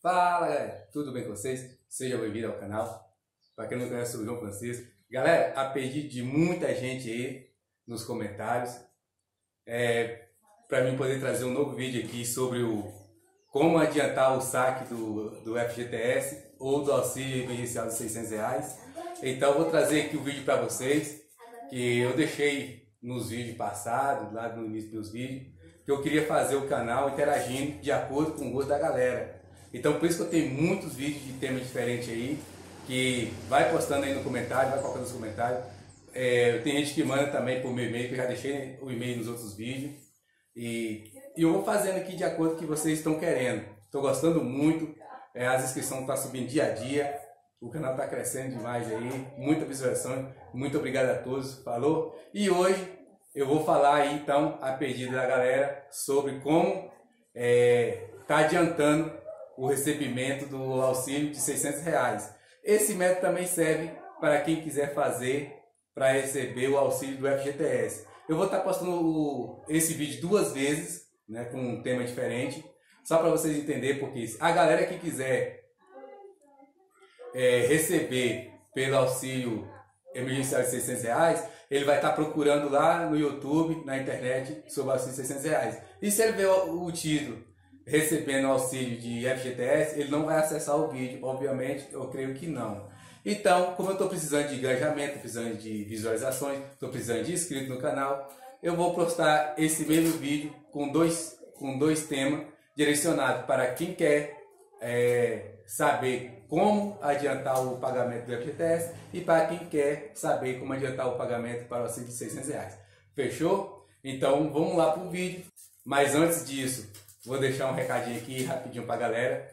Fala galera, tudo bem com vocês? Seja bem-vindo ao canal. Para quem não conhece, sou o João Francisco. Galera, a pedido de muita gente aí nos comentários, é, para mim poder trazer um novo vídeo aqui sobre o como adiantar o saque do, do FGTS ou do auxílio emergencial de 600 reais. Então vou trazer aqui o vídeo para vocês que eu deixei nos vídeos passados, lá no início dos vídeos, que eu queria fazer o canal interagindo de acordo com o gosto da galera. Então por isso que eu tenho muitos vídeos de temas diferentes aí, que vai postando aí no comentário, vai colocando nos comentários. É, tem gente que manda também por meu e-mail, que eu já deixei né, o e-mail nos outros vídeos. E, e, eu vou fazendo aqui de acordo com o que vocês estão querendo. Estou gostando muito, é, as inscrições estão tá subindo dia a dia, o canal está crescendo demais aí, muita visualização. Muito obrigado a todos, falou? E hoje eu vou falar aí então, a pedido da galera, sobre como está é, tá adiantando o recebimento do auxílio de 600 reais. Esse método também serve para quem quiser fazer para receber o auxílio do FGTS. Eu vou estar postando esse vídeo duas vezes, né, com um tema diferente, só para vocês entenderem, porque a galera que quiser é, receber pelo auxílio emergencial de 600 reais, ele vai estar procurando lá no YouTube, na internet, sobre o auxílio de 600 reais. E se ele ver o título recebendo auxílio de FGTS, ele não vai acessar o vídeo, obviamente, eu creio que não. Então, como eu estou precisando de engajamento, precisando de visualizações, estou precisando de inscrito no canal, eu vou postar esse mesmo vídeo com dois, com dois temas direcionados para quem quer é, saber como adiantar o pagamento do FGTS e para quem quer saber como adiantar o pagamento para o auxílio de 600 reais. Fechou? Então, vamos lá para o vídeo. Mas antes disso, Vou deixar um recadinho aqui rapidinho para a galera.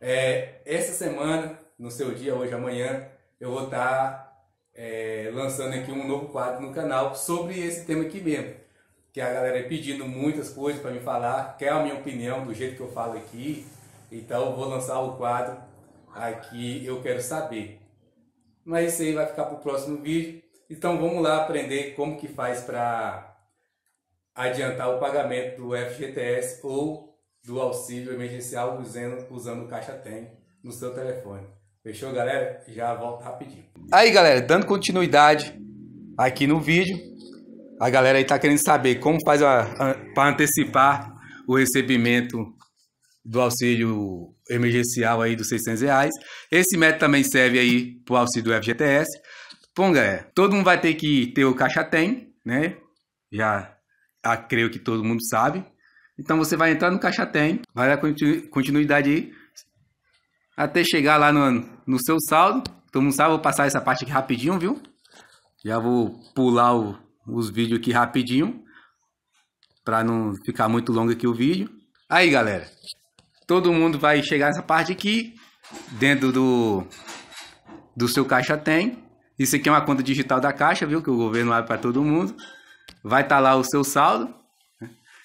É, essa semana, no seu dia, hoje, amanhã, eu vou estar tá, é, lançando aqui um novo quadro no canal sobre esse tema aqui mesmo. Que a galera é pedindo muitas coisas para me falar, quer é a minha opinião do jeito que eu falo aqui. Então, vou lançar o quadro aqui, eu quero saber. Mas isso aí vai ficar para o próximo vídeo. Então, vamos lá aprender como que faz para adiantar o pagamento do FGTS ou do auxílio emergencial usando, usando o Caixa Tem no seu telefone. Fechou, galera? Já volto rapidinho. Aí, galera, dando continuidade aqui no vídeo, a galera aí tá querendo saber como faz para antecipar o recebimento do auxílio emergencial aí dos 600 reais. Esse método também serve aí para o auxílio do FGTS. Bom, galera, todo mundo vai ter que ter o Caixa Tem, né? Já ah, creio que todo mundo sabe. Então você vai entrar no Caixa Tem, vai dar continuidade aí, até chegar lá no, no seu saldo. Todo mundo sabe, vou passar essa parte aqui rapidinho, viu? Já vou pular o, os vídeos aqui rapidinho, para não ficar muito longo aqui o vídeo. Aí, galera, todo mundo vai chegar nessa parte aqui, dentro do, do seu Caixa Tem. Isso aqui é uma conta digital da Caixa, viu? Que o governo abre para todo mundo. Vai estar tá lá o seu saldo.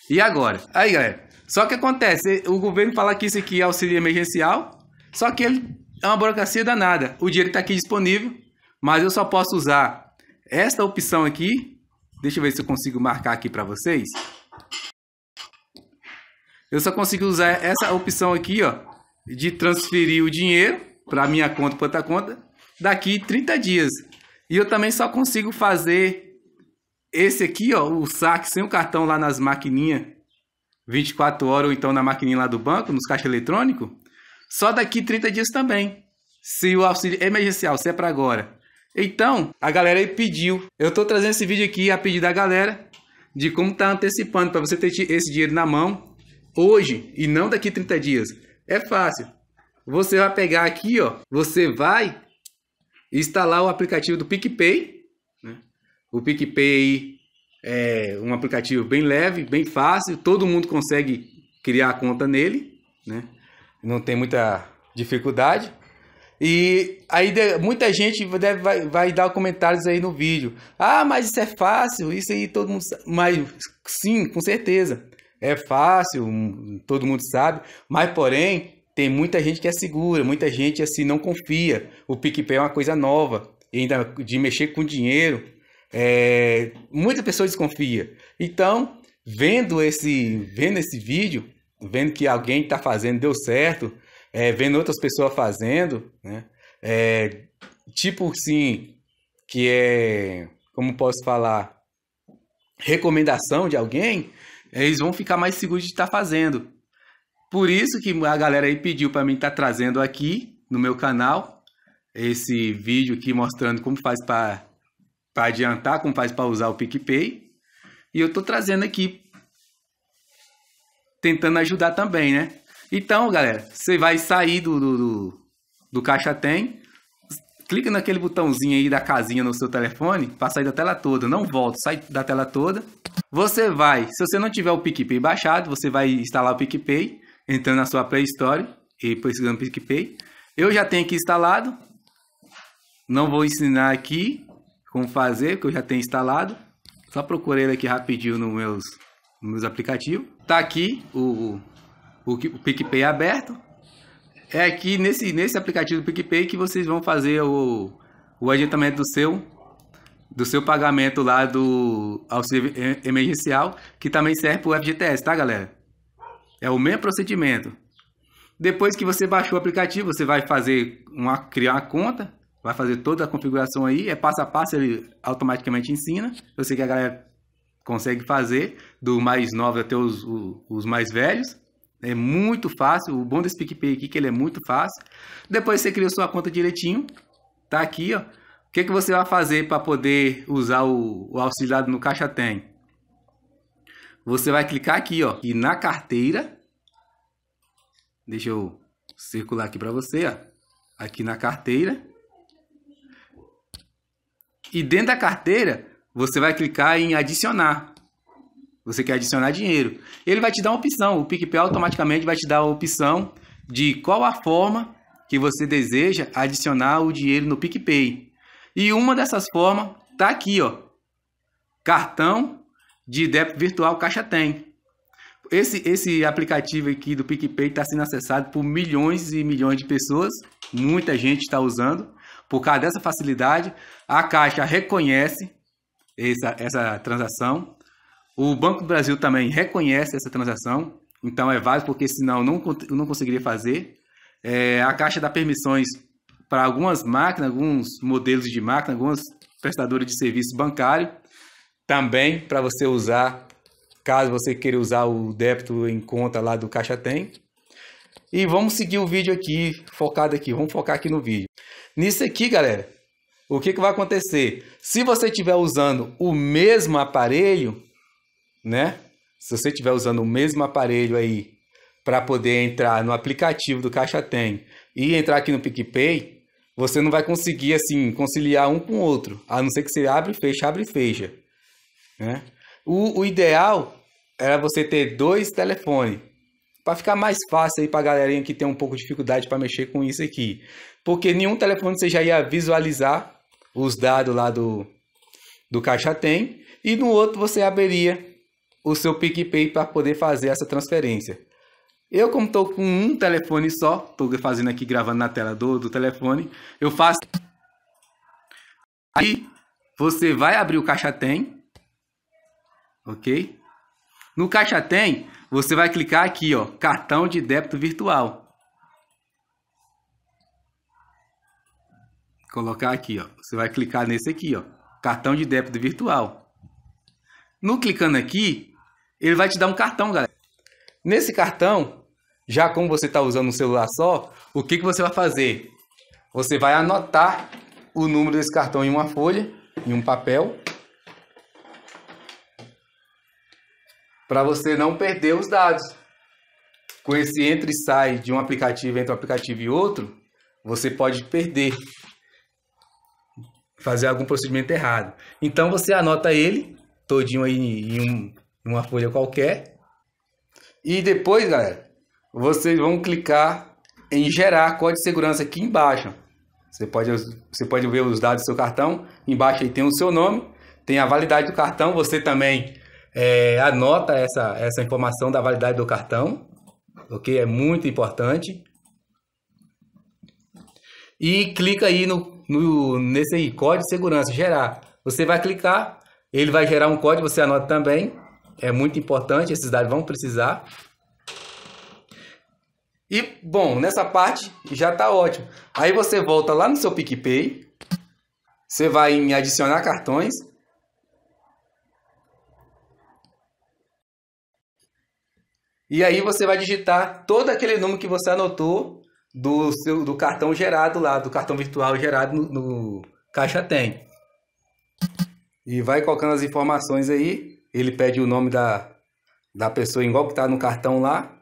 E agora? Aí, galera. Só que acontece, o governo fala que isso aqui é auxílio emergencial, só que ele é uma burocracia danada. O dinheiro está aqui disponível, mas eu só posso usar esta opção aqui. Deixa eu ver se eu consigo marcar aqui para vocês. Eu só consigo usar essa opção aqui, ó, de transferir o dinheiro para minha conta, para outra conta, daqui 30 dias. E eu também só consigo fazer esse aqui, ó, o saque sem o cartão lá nas maquininhas, 24 horas ou então na maquininha lá do banco, nos caixas eletrônicos, só daqui 30 dias também. Se o auxílio emergencial, se é para agora. Então, a galera aí pediu. Eu estou trazendo esse vídeo aqui a pedido da galera de como tá antecipando para você ter esse dinheiro na mão hoje e não daqui 30 dias. É fácil. Você vai pegar aqui, ó, você vai instalar o aplicativo do PicPay o PicPay é um aplicativo bem leve, bem fácil, todo mundo consegue criar a conta nele, né? não tem muita dificuldade. E aí muita gente deve, vai, vai dar comentários aí no vídeo. Ah, mas isso é fácil, isso aí todo mundo sabe. Mas sim, com certeza. É fácil, hum, todo mundo sabe. Mas porém, tem muita gente que é segura, muita gente assim não confia. O PicPay é uma coisa nova, ainda de mexer com dinheiro. É, muita pessoa desconfia. Então, vendo esse, vendo esse vídeo, vendo que alguém está fazendo deu certo, é, vendo outras pessoas fazendo, né? É, tipo assim, que é, como posso falar, recomendação de alguém, eles vão ficar mais seguros de estar tá fazendo. Por isso que a galera aí pediu para mim estar tá trazendo aqui no meu canal esse vídeo aqui mostrando como faz para para adiantar, como faz para usar o PicPay. E eu estou trazendo aqui, tentando ajudar também, né? Então, galera, você vai sair do, do, do, do Caixa Tem, clica naquele botãozinho aí da casinha no seu telefone para sair da tela toda. Não volta, sai da tela toda. Você vai, se você não tiver o PicPay baixado, você vai instalar o PicPay, entrando na sua Play Store e pesquisando PicPay. Eu já tenho aqui instalado, não vou ensinar aqui, como fazer, que eu já tenho instalado. Só procurei ele aqui rapidinho nos meus, meus aplicativos. Tá aqui o, o, o PicPay aberto. É aqui nesse, nesse aplicativo do PicPay que vocês vão fazer o, o adiantamento do seu do seu pagamento lá do auxílio emergencial, que também serve para o FGTS, tá, galera? É o mesmo procedimento. Depois que você baixou o aplicativo, você vai fazer uma criar uma conta vai fazer toda a configuração aí, é passo a passo, ele automaticamente ensina. Eu sei que a galera consegue fazer, do mais novo até os, os mais velhos. É muito fácil, o bom desse PicPay aqui é que ele é muito fácil. Depois você cria sua conta direitinho, tá aqui, ó. O que, que você vai fazer para poder usar o, o auxiliado no Caixa Tem? Você vai clicar aqui, ó, e na carteira. Deixa eu circular aqui para você, ó. Aqui na carteira. E dentro da carteira, você vai clicar em adicionar. Você quer adicionar dinheiro. Ele vai te dar uma opção. O PicPay automaticamente vai te dar a opção de qual a forma que você deseja adicionar o dinheiro no PicPay. E uma dessas formas tá aqui, ó. Cartão de débito virtual Caixa Tem. Esse, esse aplicativo aqui do PicPay está sendo acessado por milhões e milhões de pessoas. Muita gente está usando. Por causa dessa facilidade, a Caixa reconhece essa, essa transação, o Banco do Brasil também reconhece essa transação, então é válido, porque senão não, não conseguiria fazer. É, a Caixa dá permissões para algumas máquinas, alguns modelos de máquina, algumas prestadoras de serviço bancário, também para você usar, caso você queira usar o débito em conta lá do Caixa Tem. E vamos seguir o vídeo aqui, focado aqui, vamos focar aqui no vídeo. Nisso aqui, galera, o que, que vai acontecer? Se você estiver usando o mesmo aparelho, né? Se você estiver usando o mesmo aparelho aí para poder entrar no aplicativo do Caixa Tem e entrar aqui no PicPay, você não vai conseguir assim conciliar um com o outro, a não ser que você abre e fecha, abre e fecha. Né? O, o ideal era você ter dois telefones para ficar mais fácil aí para a galerinha que tem um pouco de dificuldade para mexer com isso aqui. Porque nenhum telefone você já ia visualizar os dados lá do, do Caixa Tem e no outro você abriria o seu PicPay para poder fazer essa transferência. Eu, como estou com um telefone só, estou fazendo aqui, gravando na tela do, do telefone, eu faço... Aí, você vai abrir o Caixa Tem, ok? No Caixa Tem, você vai clicar aqui, ó, cartão de débito virtual. Colocar aqui, ó. Você vai clicar nesse aqui, ó, cartão de débito virtual. No clicando aqui, ele vai te dar um cartão, galera. Nesse cartão, já como você está usando um celular só, o que, que você vai fazer? Você vai anotar o número desse cartão em uma folha, em um papel, para você não perder os dados. Com esse entra e sai de um aplicativo entre um aplicativo e outro, você pode perder, fazer algum procedimento errado. Então você anota ele todinho aí em, um, em uma folha qualquer. E depois, galera, vocês vão clicar em gerar código de segurança aqui embaixo. Você pode, você pode ver os dados do seu cartão. Embaixo aí tem o seu nome, tem a validade do cartão. Você também é, anota essa, essa informação da validade do cartão, ok? É muito importante. E clica aí no, no, nesse aí, código de segurança, gerar. Você vai clicar, ele vai gerar um código, você anota também. É muito importante, esses dados vão precisar. E, bom, nessa parte já está ótimo. Aí você volta lá no seu PicPay, você vai em adicionar cartões, E aí você vai digitar todo aquele número que você anotou do seu do cartão gerado lá, do cartão virtual gerado no, no Caixa Tem. E vai colocando as informações aí. Ele pede o nome da, da pessoa igual que está no cartão lá.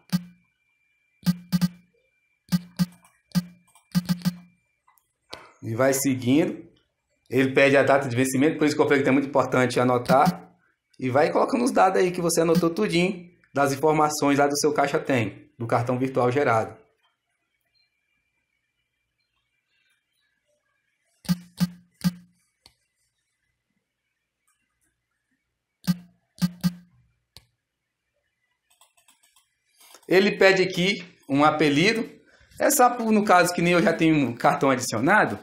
E vai seguindo. Ele pede a data de vencimento, por isso que eu falei que é muito importante anotar. E vai colocando os dados aí que você anotou tudinho das informações lá do seu caixa tem, do cartão virtual gerado. Ele pede aqui um apelido. É só no caso que nem eu já tenho um cartão adicionado,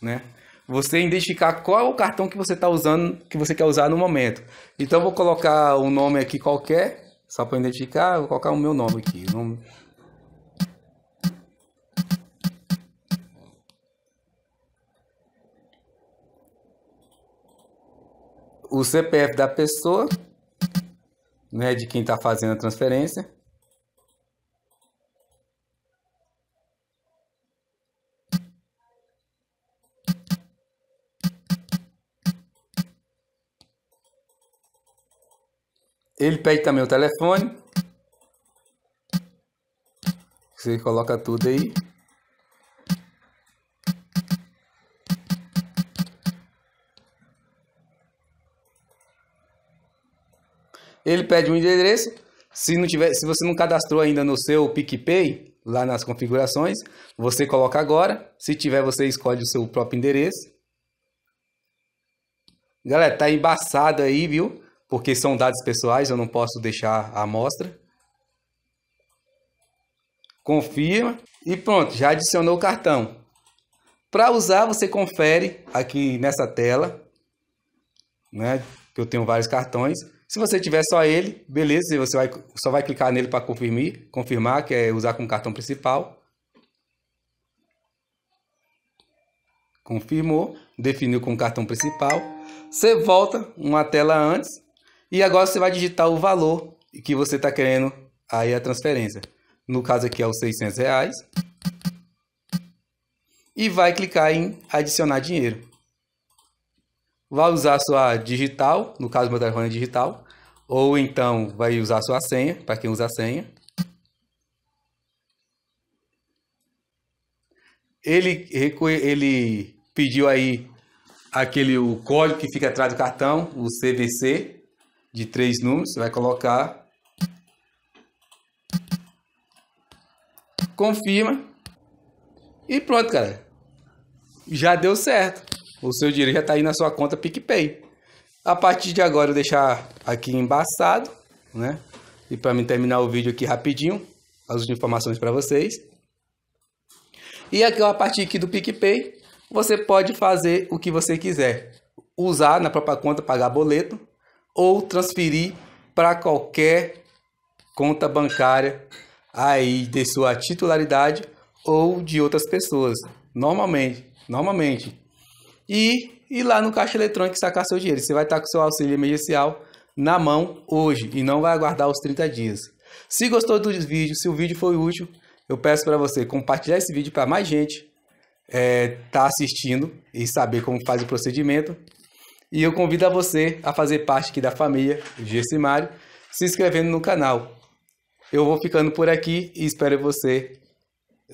né? Você identificar qual é o cartão que você está usando, que você quer usar no momento. Então vou colocar um nome aqui qualquer. Só para identificar, vou colocar o meu nome aqui. Nome... O CPF da pessoa, né, de quem está fazendo a transferência. Ele pede também o telefone. Você coloca tudo aí. Ele pede um endereço. Se, não tiver, se você não cadastrou ainda no seu PicPay, lá nas configurações, você coloca agora. Se tiver, você escolhe o seu próprio endereço. Galera, tá embaçado aí, viu? porque são dados pessoais, eu não posso deixar a amostra. Confirma e pronto, já adicionou o cartão. Para usar, você confere aqui nessa tela, né? Que eu tenho vários cartões. Se você tiver só ele, beleza, você vai, só vai clicar nele para confirmar, confirmar, que é usar com o cartão principal. Confirmou, definiu com o cartão principal. Você volta uma tela antes e agora você vai digitar o valor que você está querendo aí a transferência. No caso aqui é os 600 reais. E vai clicar em adicionar dinheiro. Vai usar sua digital, no caso meu telefone é digital, ou então vai usar sua senha, para quem usa a senha. Ele, ele pediu aí aquele o código que fica atrás do cartão, o CVC, de três números, você vai colocar. Confirma. E pronto, cara. Já deu certo. O seu dinheiro já está aí na sua conta PicPay. A partir de agora eu deixar aqui embaçado, né? E para mim terminar o vídeo aqui rapidinho, as informações para vocês. E aqui a partir aqui do PicPay, você pode fazer o que você quiser. Usar na própria conta, pagar boleto, ou transferir para qualquer conta bancária aí de sua titularidade ou de outras pessoas, normalmente, normalmente. E ir lá no caixa eletrônico sacar seu dinheiro. Você vai estar com seu auxílio emergencial na mão hoje e não vai aguardar os 30 dias. Se gostou do vídeo, se o vídeo foi útil, eu peço para você compartilhar esse vídeo para mais gente estar eh, é, tá assistindo e saber como faz o procedimento. E eu convido a você a fazer parte aqui da família Gessimário, se inscrevendo no canal. Eu vou ficando por aqui e espero você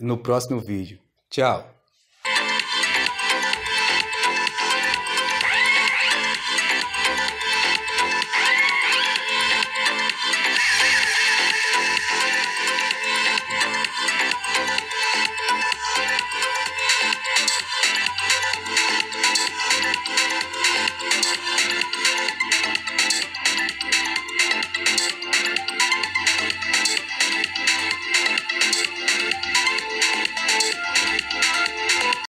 no próximo vídeo. Tchau!